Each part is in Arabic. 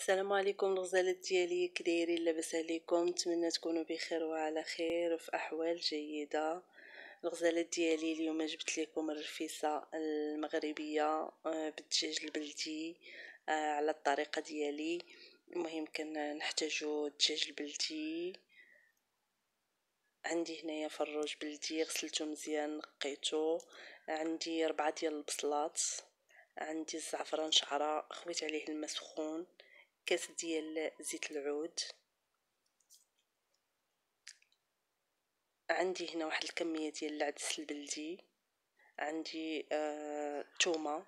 السلام عليكم الغزالات ديالي كدايرين لاباس عليكم نتمنى تكونوا بخير وعلى خير وفي احوال جيده الغزالات ديالي اليوم جبت لكم الرفيسه المغربيه آه، بالدجاج البلدي آه، على الطريقه ديالي المهم كنحتاجو الدجاج البلدي عندي هنايا فروج بلدي غسلته مزيان نقيته عندي ربعة ديال البصلات عندي الزعفران شعره خويت عليه الماء سخون كاس ديال زيت العود عندي هنا واحد الكميه ديال العدس البلدي عندي آه تومه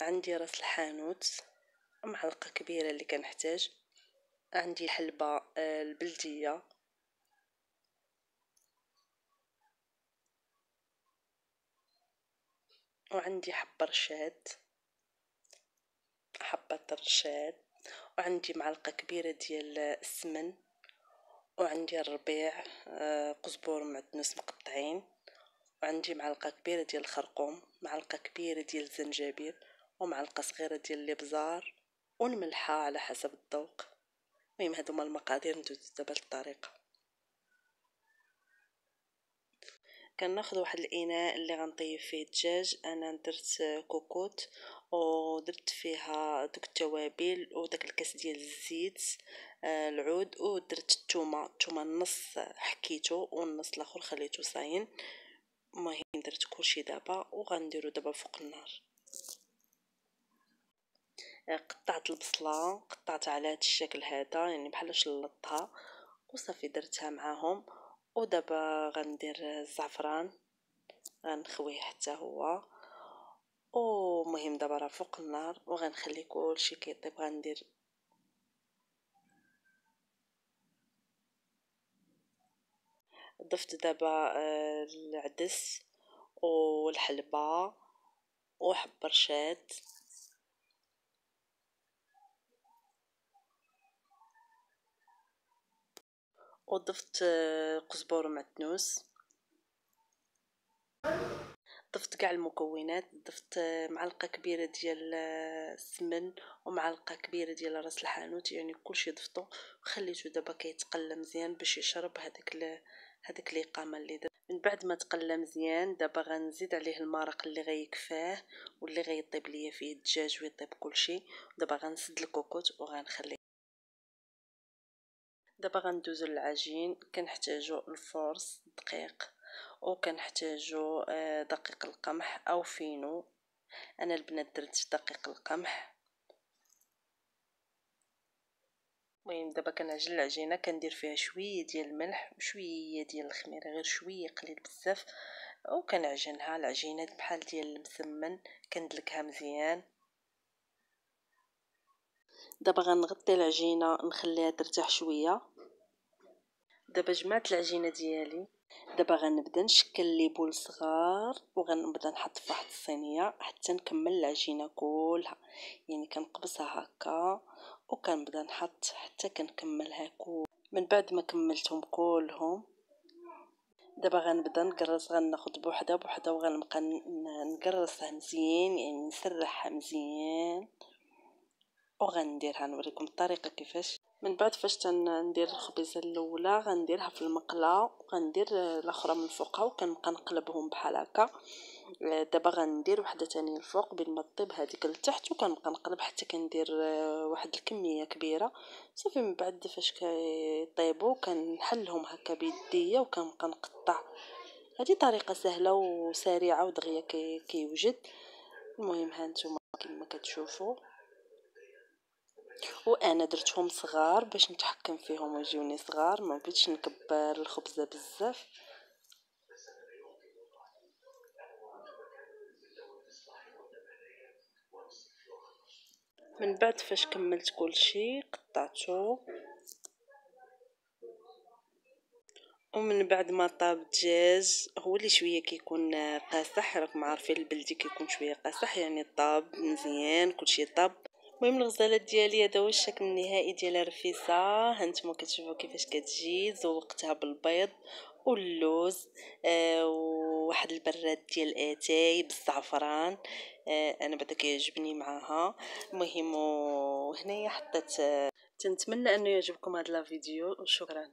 عندي راس الحانوت معلقه كبيره اللي كنحتاج عندي الحلبه آه البلديه وعندي حبة رشاد حبة رشاد وعندي معلقة كبيرة ديال السمن وعندي الربيع آه، قزبور معدنوس مقطعين وعندي معلقة كبيرة ديال الخرقوم معلقة كبيرة ديال الزنجبيل ومعلقة صغيرة ديال الابزار والملحة على حسب الذوق المهم هادو هما المقادير ندوزو دابا للطريقه كناخذ واحد الاناء اللي غنطيب فيه الدجاج انا درت كوكوت ودرت فيها دوك التوابل وداك الكاس ديال الزيت آه، العود ودرت الثومه الثومه النص حكيته والنص الاخر خليته صاين المهم درت كلشي دابا وغنديرو دابا فوق النار آه، قطعت البصله قطعت على هذا الشكل هذا يعني بحال شلطتها وصافي درتها معاهم ودابا غندير الزعفران غنخويه حتى هو ومهم دابا راه فوق النار وغنخلي كلشي كيطيب غندير ضفت دابا آه، العدس والحلبه وحب رشاد وضفت آه، قزبر ومعدنوس ضفت كاع المكونات ضفت آه، معلقه كبيره ديال آه، السمن ومعلقه كبيره ديال راس الحانوت يعني كلشي ضفتو وخليته دابا كيتقلى مزيان باش يشرب هذاك ال... هذاك الاقامه اللي درت من بعد ما تقلى مزيان دابا غنزيد عليه المرق اللي غيكفاه واللي غيطيب ليا فيه الدجاج ويطيب كلشي دابا غنسد الكوكوت وغنخليه دابا غندوزو للعجين كنحتاجو الفورص دقيق وكنحتاجو آه، دقيق القمح او فينو انا البنات درت دقيق القمح المهم دابا كنعجن العجينه كندير فيها شويه ديال الملح وشويه ديال الخميره غير شويه قليل بزاف وكنعجنها العجينه بحال ديال المسمن كندلكها مزيان دابا غنغطي العجينه نخليها ترتاح شويه دابا جمعت العجينه ديالي دابا غنبدا نشكل لي بول صغار وغنبدا نحط في واحد الصينيه حتى نكمل العجينه كلها يعني كنقبسها هكا وكنبدا نحط حتى كنكملها كل من بعد ما كملتهم كلهم دابا غنبدا نقرص غناخد بوحده بوحده وغنبقى نقرصها مزيان يعني نسرحها مزيان وغنديرها نوريكم الطريقه كيفاش من بعد فاش تندير الخبيزه الاولى غنديرها في المقله وغندير الاخرى من فوقها وكنبقى نقلبهم بحال هكا دابا غندير وحده تانية الفوق بين ما طيب هذيك لتحت وكنبقى نقلب حتى كندير واحد الكميه كبيره صافي من بعد فاش كيطيبوا كنحلهم هكا بيديا وكنبقى نقطع هذه طريقه سهله وسريعه ودغيا كيوجد كي المهم هانتوما كما كتشوفوا وانا درتهم صغار باش نتحكم فيهم ويجوني صغار ما بغيتش نكبر الخبزه بزاف من بعد فاش كملت كل شيء قطعته ومن بعد ما طاب الدجاج هو اللي شويه كيكون قاصح راكم عارفين البلدي كيكون شويه قاصح يعني طاب مزيان كلشي طاب المهم الغزالات ديالي هذا هو الشكل النهائي ديال الرفيسه هانتوما كتشوفوا كيفاش كتجي زوقتها بالبيض واللوز آه وواحد البراد ديال اتاي بالزعفران آه انا بعدا كيعجبني معاها المهم هنايا حطيت آه تنتمنى انه يعجبكم هذا الفيديو وشكرا